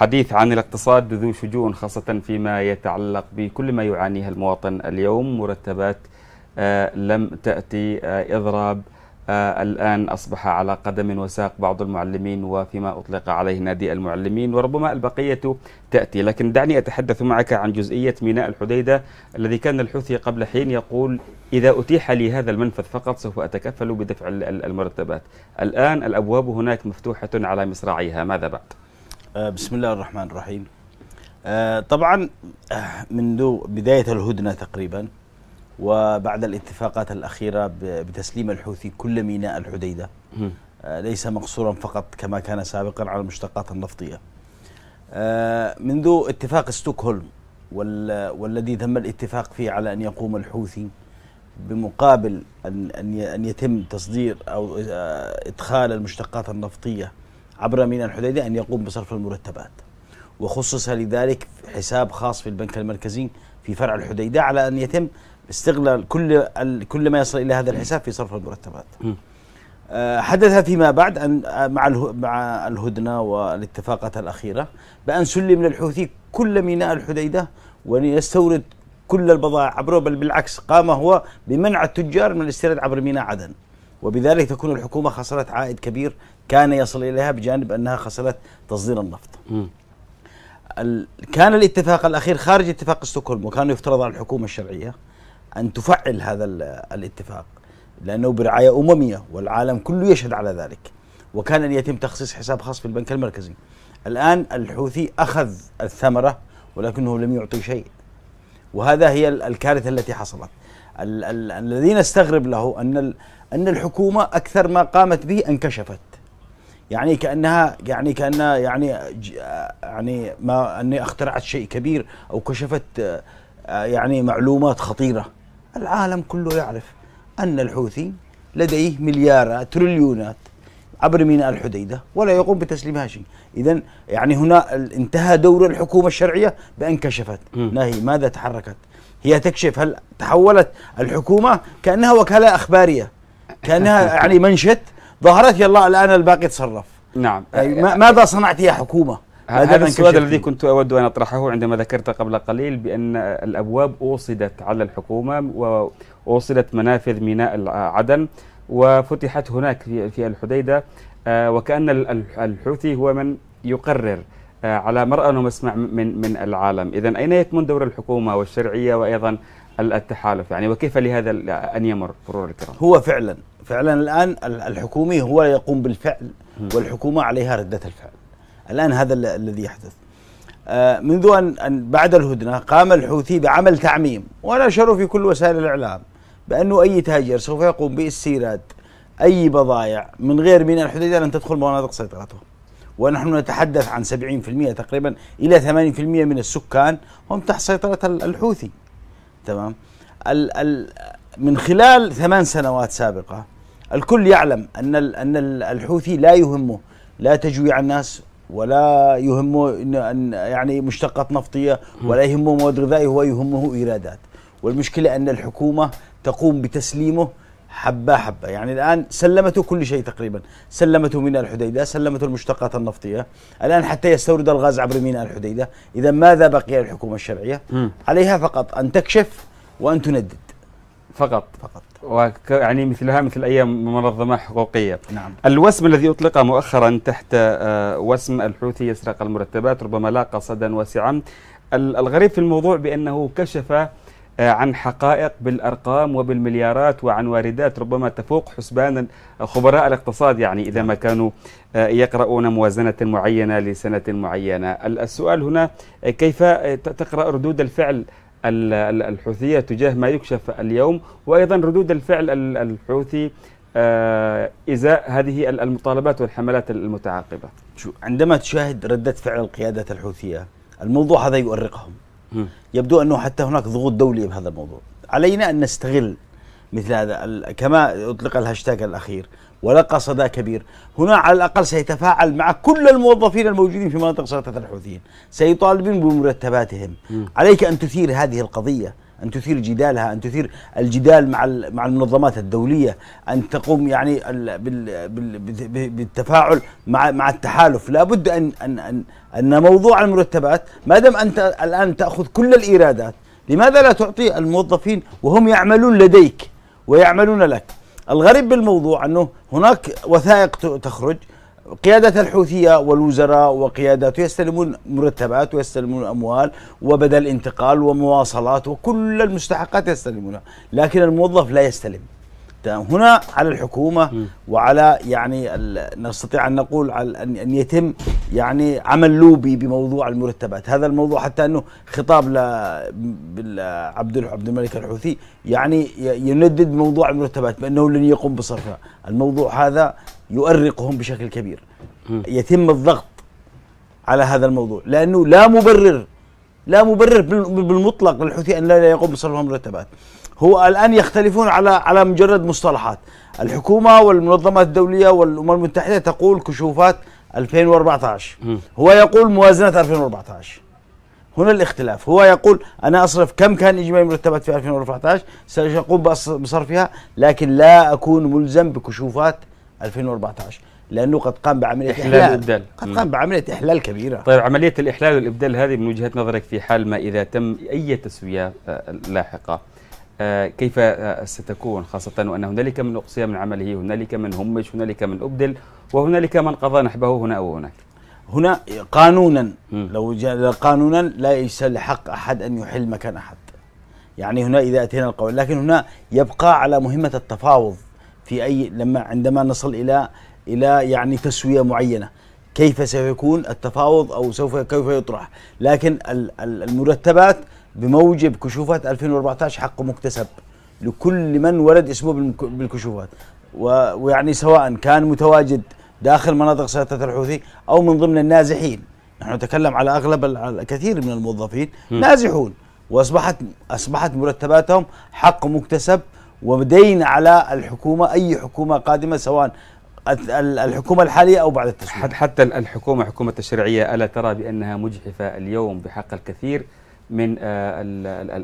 حديث عن الاقتصاد ذو شجون خاصة فيما يتعلق بكل ما يعانيه المواطن اليوم مرتبات آه، لم تأتي آه، إضراب آه، الآن أصبح على قدم وساق بعض المعلمين وفيما أطلق عليه نادي المعلمين وربما البقية تأتي لكن دعني أتحدث معك عن جزئية ميناء الحديدة الذي كان الحوثي قبل حين يقول إذا أتيح لي هذا المنفذ فقط سوف أتكفل بدفع المرتبات الآن الأبواب هناك مفتوحة على مصراعيها ماذا بعد؟ آه، بسم الله الرحمن الرحيم آه، طبعا آه، منذ بداية الهدنة تقريبا وبعد الاتفاقات الأخيرة بتسليم الحوثي كل ميناء الحديدة ليس مقصورا فقط كما كان سابقا على المشتقات النفطية منذ اتفاق ستوكهولم والذي تم الاتفاق فيه على أن يقوم الحوثي بمقابل أن يتم تصدير أو إدخال المشتقات النفطية عبر ميناء الحديده أن يقوم بصرف المرتبات وخصص لذلك حساب خاص في البنك المركزي في فرع الحديدة على أن يتم استغلال كل كل ما يصل إلى هذا الحساب في صرف المرتبات آه، حدث فيما بعد أن آه، مع مع الهدنة والاتفاقات الأخيرة بأن سلم للحوثي كل ميناء الحديدة يستورد كل البضائع عبره بل بالعكس قام هو بمنع التجار من الاستيراد عبر ميناء عدن وبذلك تكون الحكومة خسرت عائد كبير كان يصل إليها بجانب أنها خسرت تصدير النفط ال... كان الاتفاق الأخير خارج اتفاق ستوكهولم وكان يفترض على الحكومة الشرعية أن تفعل هذا الاتفاق لأنه برعاية أممية والعالم كله يشهد على ذلك وكان أن يتم تخصيص حساب خاص في البنك المركزي الآن الحوثي أخذ الثمرة ولكنه لم يعطي شيء وهذا هي الكارثة التي حصلت الذي نستغرب له أن أن الحكومة أكثر ما قامت به انكشفت يعني كانها يعني كانها يعني يعني ما اني اخترعت شيء كبير او كشفت يعني معلومات خطيره العالم كله يعرف ان الحوثي لديه مليارات تريليونات عبر ميناء الحديده ولا يقوم بتسليمها شيء، اذا يعني هنا انتهى دور الحكومه الشرعيه بان كشفت، ناهي ماذا تحركت؟ هي تكشف هل تحولت الحكومه كانها وكاله اخباريه كانها يعني منشط ظهرت يلا الان الباقي تصرف نعم أي ماذا صنعت يا حكومه؟ هذا السؤال الذي كنت اود ان اطرحه عندما ذكرت قبل قليل بان الابواب اوصدت على الحكومه واوصدت منافذ ميناء عدن وفتحت هناك في الحديده آه، وكان الحوثي هو من يقرر آه، على مرأى ومسمع من من العالم، اذا اين يكمن دور الحكومه والشرعيه وايضا التحالف يعني وكيف لهذا أن يمر مرور الكرام هو فعلا فعلا الآن الحكومي هو يقوم بالفعل والحكومة عليها ردة الفعل الآن هذا الذي يحدث آه، منذ أن بعد الهدنة قام الحوثي بعمل تعميم ونشروا في كل وسائل الإعلام بأنه أي تاجر سوف يقوم باستيراد أي بضائع من غير من الحديدة لن تدخل مناطق سيطرته ونحن نتحدث عن 70% تقريبا إلى 80% من السكان هم تحت سيطرة الحوثي تمام ال ال من خلال ثمان سنوات سابقه الكل يعلم ان ان الحوثي لا يهمه لا تجويع الناس ولا يهمه ان يعني مشتقات نفطيه ولا يهمه مواد غذائيه هو يهمه ايرادات والمشكله ان الحكومه تقوم بتسليمه حبة حبة يعني الآن سلمته كل شيء تقريبا سلمته ميناء الحديدة سلمته المشتقات النفطية الآن حتى يستورد الغاز عبر ميناء الحديدة إذا ماذا بقي الحكومة الشرعية م. عليها فقط أن تكشف وأن تندد فقط فقط وك يعني مثلها مثل أي منظمة حقوقية نعم. الوسم الذي أطلق مؤخرا تحت آه، وسم الحوثي يسرق المرتبات ربما لاقى صدا واسعا الغريب في الموضوع بأنه كشف آه، عن حقائق بالارقام وبالمليارات وعن واردات ربما تفوق حسبان خبراء الاقتصاد يعني اذا ما كانوا آه، يقرؤون موازنه معينه لسنه معينه. السؤال هنا آه، كيف تقرا ردود الفعل الحوثيه تجاه ما يكشف اليوم وايضا ردود الفعل الحوثي ازاء هذه المطالبات والحملات المتعاقبه. عندما تشاهد رده فعل القيادات الحوثيه الموضوع هذا يؤرقهم يبدو أنه حتى هناك ضغوط دولية بهذا الموضوع علينا أن نستغل مثل هذا كما أطلق الهاشتاج الأخير ولقى صدى كبير هنا على الأقل سيتفاعل مع كل الموظفين الموجودين في مناطق سلطة الحوثيين سيطالبون بمرتباتهم عليك أن تثير هذه القضية ان تثير جدالها ان تثير الجدال مع مع المنظمات الدوليه ان تقوم يعني بالتفاعل مع مع التحالف لابد ان ان ان ان موضوع المرتبات ما دام انت الان تاخذ كل الايرادات لماذا لا تعطي الموظفين وهم يعملون لديك ويعملون لك الغريب بالموضوع انه هناك وثائق تخرج قيادة الحوثية والوزراء وقياداته يستلمون مرتبات ويستلمون أموال وبدل انتقال ومواصلات وكل المستحقات يستلمونها لكن الموظف لا يستلم هنا على الحكومة وعلى يعني نستطيع أن نقول على أن يتم يعني عمل لوبي بموضوع المرتبات هذا الموضوع حتى أنه خطاب لعبد عبد الملك الحوثي يعني يندد موضوع المرتبات بأنه لن يقوم بصرفها الموضوع هذا يؤرقهم بشكل كبير يتم الضغط على هذا الموضوع لأنه لا مبرر لا مبرر بالمطلق للحوثي أن لا يقوم بصرفهم مرتبات هو الآن يختلفون على على مجرد مصطلحات الحكومة والمنظمات الدولية والأمم المتحدة تقول كشوفات 2014 هو يقول موازنة 2014 هنا الاختلاف هو يقول أنا أصرف كم كان إجمالي المرتبات في 2014 سأقوم بصرفها لكن لا أكون ملزم بكشوفات 2014 لانه قد قام بعمليه احلال, إحلال وابدال قد قام بعمليه احلال كبيره طيب عمليه الاحلال والابدال هذه من وجهه نظرك في حال ما اذا تم اي تسويه آه، لاحقه آه، كيف آه، ستكون خاصة وأن هنالك من أقصي من عمله هنالك من همش هنالك من أبدل وهنالك من قضى نحبه هنا او هناك هنا قانونا لو لو قانونا لا ليس لحق أحد أن يحل مكان أحد يعني هنا إذا أتينا القول لكن هنا يبقى على مهمة التفاوض في اي لما عندما نصل الى الى يعني تسويه معينه كيف سيكون التفاوض او سوف كيف يطرح لكن المرتبات بموجب كشوفات 2014 حق مكتسب لكل من ولد اسمه بالكشوفات ويعني سواء كان متواجد داخل مناطق سياده الحوثي أو من ضمن النازحين نحن نتكلم على أغلب الكثير من الموظفين نازحون وأصبحت أصبحت مرتباتهم حق مكتسب ودين على الحكومه اي حكومه قادمه سواء الحكومه الحاليه او بعد التشريع حتى الحكومه حكومه التشريعيه الا ترى بانها مجحفه اليوم بحق الكثير من آه،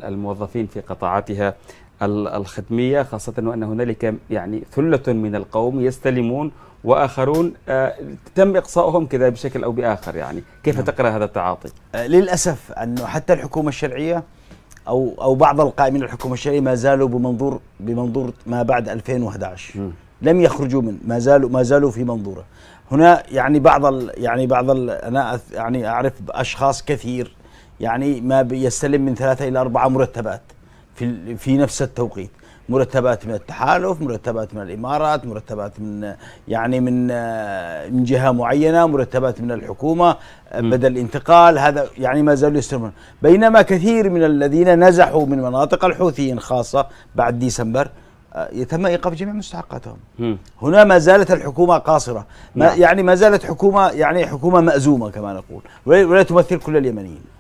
الموظفين في قطاعاتها الخدميه خاصه وان هنالك يعني ثله من القوم يستلمون واخرون آه، تم إقصاؤهم كذا بشكل او باخر يعني كيف نعم. تقرا هذا التعاطي آه، للاسف انه حتى الحكومه الشرعيه او او بعض القائمين الحكومه الشرعيه ما زالوا بمنظور بمنظور ما بعد 2011 م. لم يخرجوا من ما زالوا ما زالوا في منظوره هنا يعني بعض ال يعني بعض ال انا يعني اعرف اشخاص كثير يعني ما يستلم من ثلاثه الى اربعه مرتبات في في نفس التوقيت مرتبات من التحالف مرتبات من الامارات مرتبات من يعني من آه، من جهه معينه مرتبات من الحكومه آه، بدل الانتقال هذا يعني ما زالوا يستمرون بينما كثير من الذين نزحوا من مناطق الحوثيين خاصه بعد ديسمبر آه، يتم ايقاف جميع مستحقاتهم هنا ما زالت الحكومه قاصره ما نعم. يعني ما زالت حكومه يعني حكومه مازومه كما نقول ولا تمثل كل اليمنيين